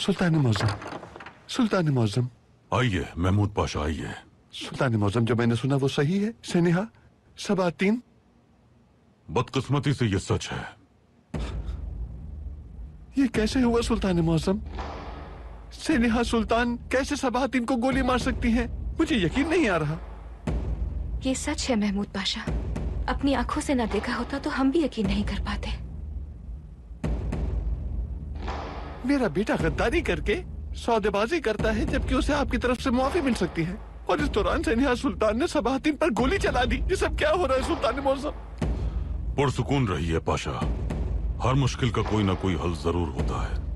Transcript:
सुल्तान मौजम सुल्तान मौजम आइए महमूद पाशा आइए सुल्तान मौजम जो मैंने सुना वो सही है स्नेहा सबातीन बदकिस्मती से ये सच है ये कैसे हुआ सुल्तान मौजम स्नेहा सुल्तान कैसे सबातीन को गोली मार सकती है मुझे यकीन नहीं आ रहा ये सच है महमूद पाशा अपनी आंखों से ना देखा होता तो हम भी यकीन नहीं कर पाते मेरा बेटा गद्दारी करके सौदेबाजी करता है जबकि उसे आपकी तरफ से मुआफी मिल सकती है और इस दौरान सनिहा सुल्तान ने सबाहतीन पर गोली चला दी ये सब क्या हो रहा है सुल्तान मौसम पुरसुकून रही है पाशा हर मुश्किल का कोई ना कोई हल जरूर होता है